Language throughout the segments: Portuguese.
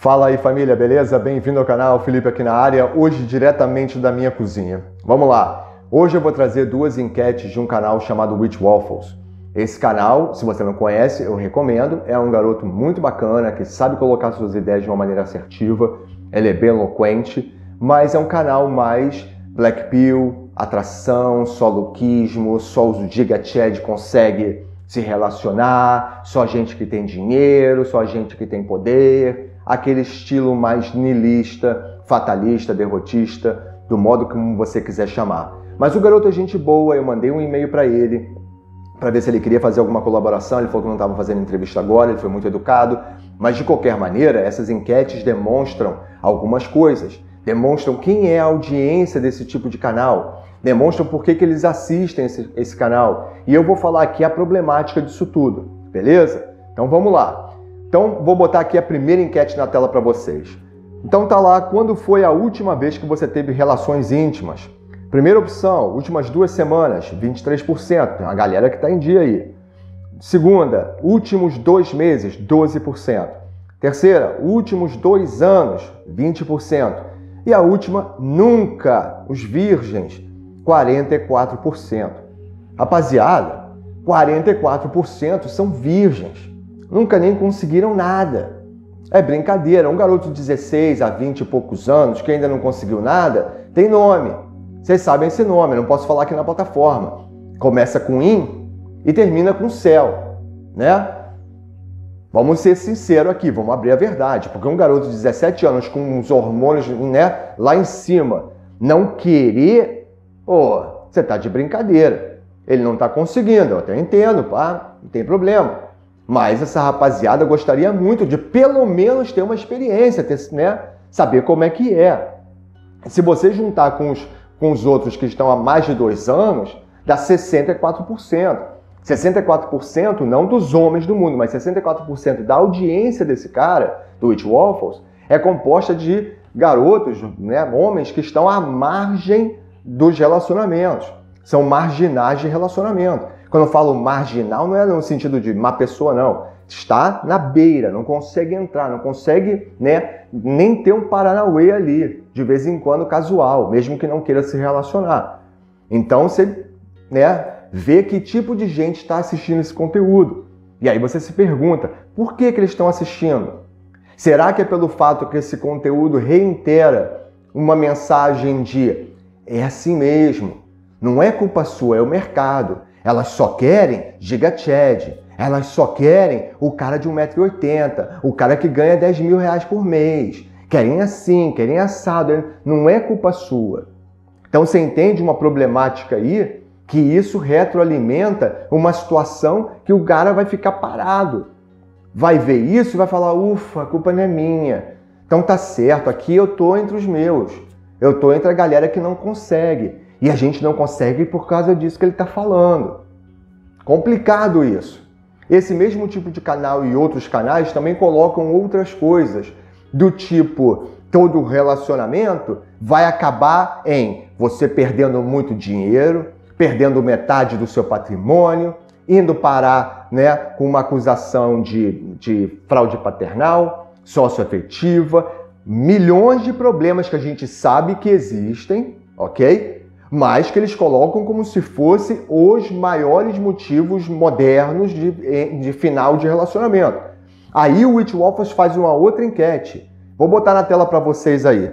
Fala aí família, beleza? Bem-vindo ao canal, Felipe aqui na área, hoje diretamente da minha cozinha. Vamos lá! Hoje eu vou trazer duas enquetes de um canal chamado Witch Waffles. Esse canal, se você não conhece, eu recomendo. É um garoto muito bacana que sabe colocar suas ideias de uma maneira assertiva, ele é bem eloquente, mas é um canal mais black pill, atração, só lookismo, só os Giga Chad consegue se relacionar, só gente que tem dinheiro, só gente que tem poder, aquele estilo mais nilista, fatalista, derrotista, do modo como você quiser chamar. Mas o garoto é gente boa, eu mandei um e-mail para ele para ver se ele queria fazer alguma colaboração, ele falou que não estava fazendo entrevista agora, ele foi muito educado, mas de qualquer maneira, essas enquetes demonstram algumas coisas. Demonstram quem é a audiência desse tipo de canal, demonstram por que, que eles assistem esse, esse canal. E eu vou falar aqui a problemática disso tudo, beleza? Então vamos lá. Então, vou botar aqui a primeira enquete na tela para vocês. Então tá lá, quando foi a última vez que você teve relações íntimas? Primeira opção, últimas duas semanas, 23%, a galera que está em dia aí. Segunda, últimos dois meses, 12%. Terceira, últimos dois anos, 20%. E a última, nunca, os virgens, 44%. Rapaziada, 44% são virgens nunca nem conseguiram nada. É brincadeira, um garoto de 16 a 20 e poucos anos que ainda não conseguiu nada tem nome. Vocês sabem esse nome, não posso falar aqui na plataforma. Começa com IN e termina com CEL, né? Vamos ser sinceros aqui, vamos abrir a verdade, porque um garoto de 17 anos com uns hormônios né, lá em cima não querer, oh, você tá de brincadeira. Ele não tá conseguindo, eu até entendo, pá, não tem problema. Mas essa rapaziada gostaria muito de pelo menos ter uma experiência, ter, né? saber como é que é. Se você juntar com os, com os outros que estão há mais de dois anos, dá 64%. 64% não dos homens do mundo, mas 64% da audiência desse cara, do It Waffles, é composta de garotos, né, homens que estão à margem dos relacionamentos, são marginais de relacionamento. Quando eu falo marginal, não é no sentido de má pessoa, não. Está na beira, não consegue entrar, não consegue né, nem ter um paranauê ali, de vez em quando casual, mesmo que não queira se relacionar. Então você né, vê que tipo de gente está assistindo esse conteúdo. E aí você se pergunta, por que, que eles estão assistindo? Será que é pelo fato que esse conteúdo reitera uma mensagem de é assim mesmo, não é culpa sua, é o mercado. Elas só querem giga-chad. Elas só querem o cara de 1,80m, o cara que ganha 10 mil reais por mês. Querem assim, querem assado. Não é culpa sua. Então você entende uma problemática aí que isso retroalimenta uma situação que o cara vai ficar parado. Vai ver isso e vai falar: ufa, a culpa não é minha. Então tá certo, aqui eu tô entre os meus. Eu tô entre a galera que não consegue. E a gente não consegue por causa disso que ele está falando. Complicado isso. Esse mesmo tipo de canal e outros canais também colocam outras coisas, do tipo todo relacionamento vai acabar em você perdendo muito dinheiro, perdendo metade do seu patrimônio, indo parar né, com uma acusação de, de fraude paternal, socioafetiva, milhões de problemas que a gente sabe que existem, ok? mas que eles colocam como se fossem os maiores motivos modernos de, eh, de final de relacionamento. Aí o Whitwafers faz uma outra enquete. Vou botar na tela para vocês aí.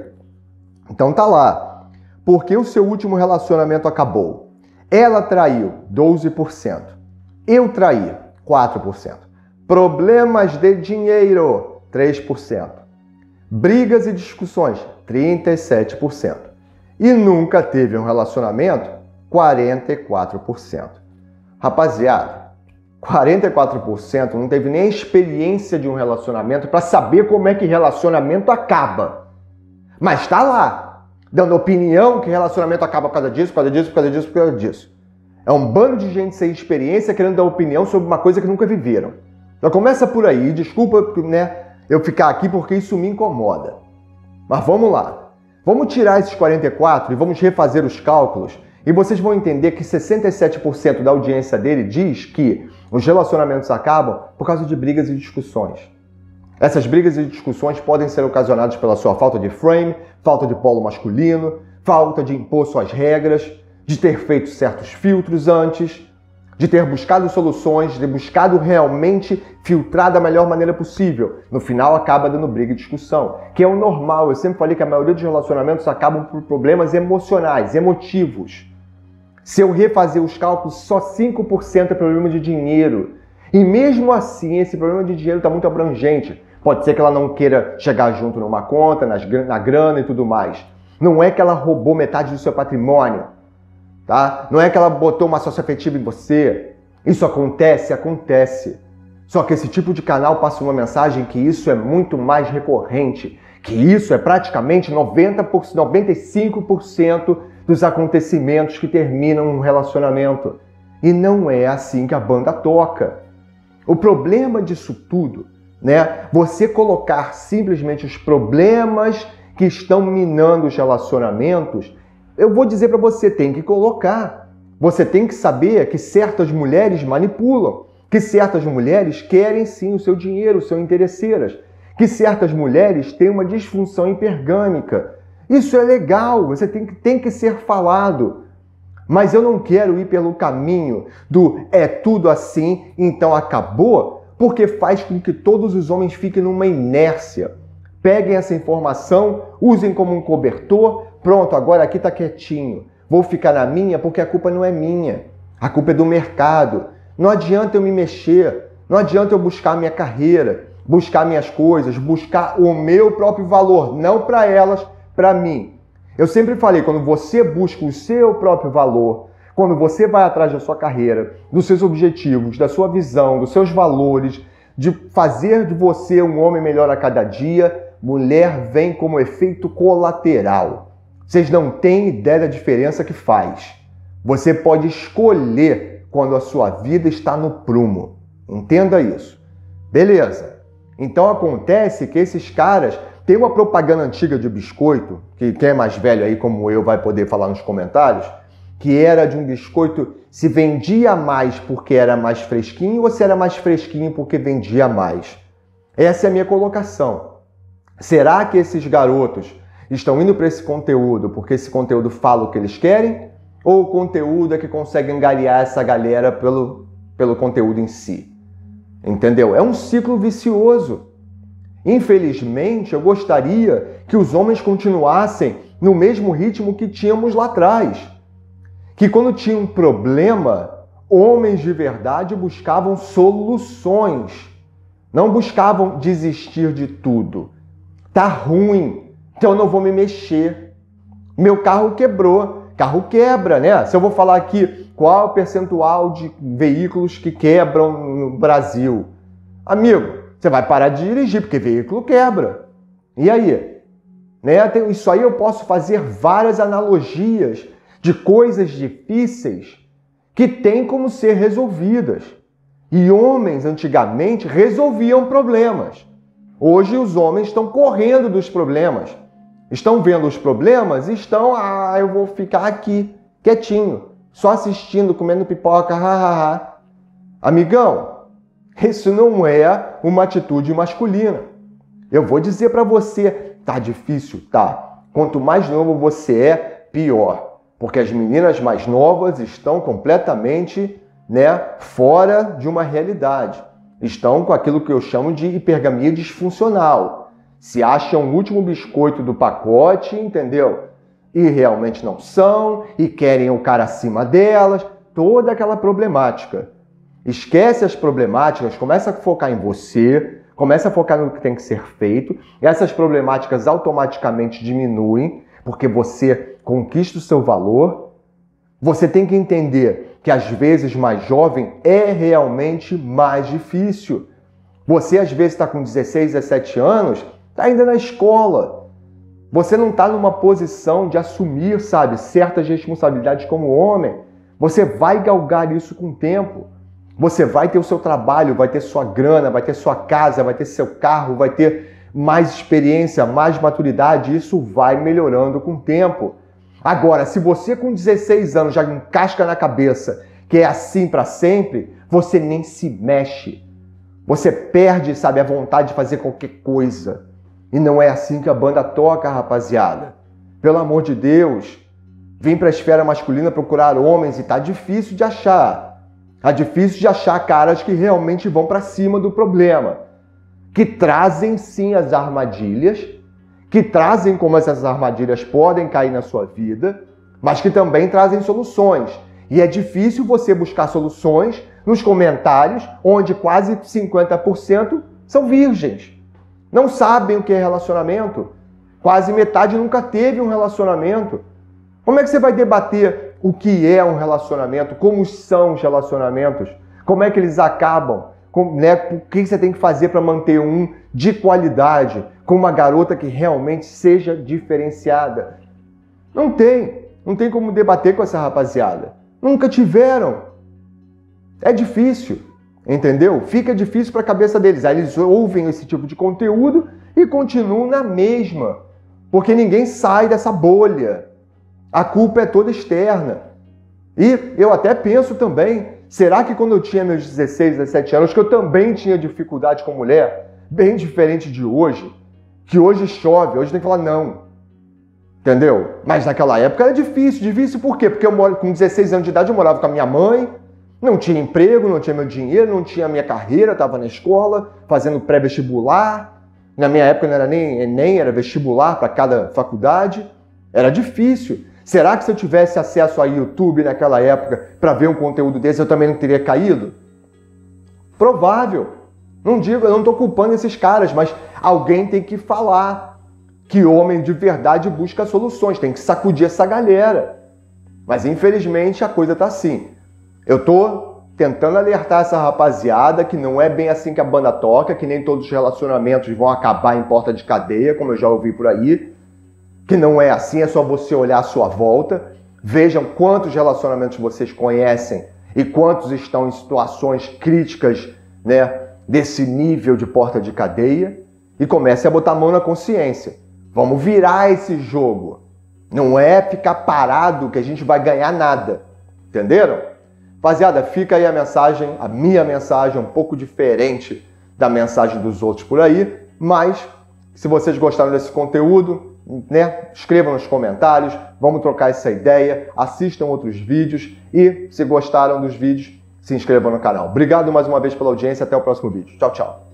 Então tá lá. Por que o seu último relacionamento acabou? Ela traiu 12%. Eu traí 4%. Problemas de dinheiro 3%. Brigas e discussões 37% e nunca teve um relacionamento, 44%. Rapaziada, 44% não teve nem experiência de um relacionamento para saber como é que relacionamento acaba. Mas está lá, dando opinião que relacionamento acaba por causa disso, por causa disso, por causa disso, por causa disso. É um bando de gente sem experiência querendo dar opinião sobre uma coisa que nunca viveram. Já começa por aí, desculpa né, eu ficar aqui porque isso me incomoda. Mas vamos lá. Vamos tirar esses 44 e vamos refazer os cálculos e vocês vão entender que 67% da audiência dele diz que os relacionamentos acabam por causa de brigas e discussões. Essas brigas e discussões podem ser ocasionadas pela sua falta de frame, falta de polo masculino, falta de impor suas regras, de ter feito certos filtros antes, de ter buscado soluções, de ter buscado realmente filtrar da melhor maneira possível. No final acaba dando briga e discussão, que é o normal. Eu sempre falei que a maioria dos relacionamentos acabam por problemas emocionais, emotivos. Se eu refazer os cálculos, só 5% é problema de dinheiro. E mesmo assim, esse problema de dinheiro está muito abrangente. Pode ser que ela não queira chegar junto numa conta, nas, na grana e tudo mais. Não é que ela roubou metade do seu patrimônio tá? Não é que ela botou uma sócia afetiva em você. Isso acontece, acontece. Só que esse tipo de canal passa uma mensagem que isso é muito mais recorrente, que isso é praticamente 90 por, 95% dos acontecimentos que terminam um relacionamento. E não é assim que a banda toca. O problema disso tudo, né? Você colocar simplesmente os problemas que estão minando os relacionamentos eu vou dizer para você, tem que colocar. Você tem que saber que certas mulheres manipulam, que certas mulheres querem sim o seu dinheiro, são interesseiras, que certas mulheres têm uma disfunção hipergâmica. Isso é legal, você tem que, tem que ser falado. Mas eu não quero ir pelo caminho do é tudo assim, então acabou, porque faz com que todos os homens fiquem numa inércia. Peguem essa informação, usem como um cobertor, Pronto, agora aqui está quietinho. Vou ficar na minha porque a culpa não é minha. A culpa é do mercado. Não adianta eu me mexer. Não adianta eu buscar a minha carreira, buscar minhas coisas, buscar o meu próprio valor, não para elas, para mim. Eu sempre falei, quando você busca o seu próprio valor, quando você vai atrás da sua carreira, dos seus objetivos, da sua visão, dos seus valores, de fazer de você um homem melhor a cada dia, mulher vem como efeito colateral. Vocês não têm ideia da diferença que faz. Você pode escolher quando a sua vida está no prumo. Entenda isso. Beleza. Então acontece que esses caras têm uma propaganda antiga de biscoito, que quem é mais velho aí como eu vai poder falar nos comentários, que era de um biscoito se vendia mais porque era mais fresquinho ou se era mais fresquinho porque vendia mais. Essa é a minha colocação. Será que esses garotos Estão indo para esse conteúdo porque esse conteúdo fala o que eles querem? Ou o conteúdo é que consegue angariar essa galera pelo, pelo conteúdo em si? Entendeu? É um ciclo vicioso. Infelizmente, eu gostaria que os homens continuassem no mesmo ritmo que tínhamos lá atrás. Que quando tinha um problema, homens de verdade buscavam soluções. Não buscavam desistir de tudo. Tá ruim, então eu não vou me mexer. Meu carro quebrou. Carro quebra, né? Se eu vou falar aqui qual é o percentual de veículos que quebram no Brasil. Amigo, você vai parar de dirigir porque veículo quebra. E aí? Né? isso aí eu posso fazer várias analogias de coisas difíceis que têm como ser resolvidas. E homens antigamente resolviam problemas. Hoje os homens estão correndo dos problemas. Estão vendo os problemas? Estão, ah, eu vou ficar aqui, quietinho, só assistindo, comendo pipoca, ha, Amigão, isso não é uma atitude masculina. Eu vou dizer para você, tá difícil, tá. Quanto mais novo você é, pior, porque as meninas mais novas estão completamente, né, fora de uma realidade. Estão com aquilo que eu chamo de hipergamia disfuncional se acham o último biscoito do pacote, entendeu? E realmente não são, e querem o cara acima delas, toda aquela problemática. Esquece as problemáticas, começa a focar em você, começa a focar no que tem que ser feito, essas problemáticas automaticamente diminuem, porque você conquista o seu valor. Você tem que entender que às vezes mais jovem é realmente mais difícil. Você às vezes está com 16, 17 anos Está ainda na escola. Você não está numa posição de assumir, sabe, certas responsabilidades como homem. Você vai galgar isso com o tempo. Você vai ter o seu trabalho, vai ter sua grana, vai ter sua casa, vai ter seu carro, vai ter mais experiência, mais maturidade. Isso vai melhorando com o tempo. Agora, se você com 16 anos já encasca na cabeça que é assim para sempre, você nem se mexe. Você perde, sabe, a vontade de fazer qualquer coisa. E não é assim que a banda toca, rapaziada. Pelo amor de Deus, vem para a esfera masculina procurar homens e tá difícil de achar. Tá difícil de achar caras que realmente vão para cima do problema, que trazem sim as armadilhas, que trazem como essas armadilhas podem cair na sua vida, mas que também trazem soluções. E é difícil você buscar soluções nos comentários onde quase 50% são virgens. Não sabem o que é relacionamento. Quase metade nunca teve um relacionamento. Como é que você vai debater o que é um relacionamento? Como são os relacionamentos? Como é que eles acabam? Como, né? O que você tem que fazer para manter um de qualidade com uma garota que realmente seja diferenciada? Não tem. Não tem como debater com essa rapaziada. Nunca tiveram. É difícil. Entendeu? Fica difícil para a cabeça deles. Aí eles ouvem esse tipo de conteúdo e continuam na mesma, porque ninguém sai dessa bolha. A culpa é toda externa. E eu até penso também, será que quando eu tinha meus 16, 17 anos, que eu também tinha dificuldade com mulher, bem diferente de hoje, que hoje chove, hoje tem que falar não. Entendeu? Mas naquela época era difícil, difícil por quê? Porque eu moro com 16 anos de idade, eu morava com a minha mãe, não tinha emprego, não tinha meu dinheiro, não tinha minha carreira, estava na escola, fazendo pré-vestibular. Na minha época não era nem Enem, era vestibular para cada faculdade. Era difícil. Será que se eu tivesse acesso a YouTube naquela época para ver um conteúdo desse, eu também não teria caído? Provável. Não digo, eu não estou culpando esses caras, mas alguém tem que falar que homem de verdade busca soluções, tem que sacudir essa galera. Mas infelizmente a coisa está assim. Eu tô tentando alertar essa rapaziada que não é bem assim que a banda toca, que nem todos os relacionamentos vão acabar em porta de cadeia, como eu já ouvi por aí, que não é assim, é só você olhar à sua volta. Vejam quantos relacionamentos vocês conhecem e quantos estão em situações críticas, né, desse nível de porta de cadeia e comece a botar a mão na consciência. Vamos virar esse jogo. Não é ficar parado que a gente vai ganhar nada. Entenderam? Rapaziada, fica aí a mensagem, a minha mensagem, um pouco diferente da mensagem dos outros por aí, mas se vocês gostaram desse conteúdo, né, escrevam nos comentários, vamos trocar essa ideia, assistam outros vídeos e se gostaram dos vídeos, se inscrevam no canal. Obrigado mais uma vez pela audiência, até o próximo vídeo. Tchau, tchau.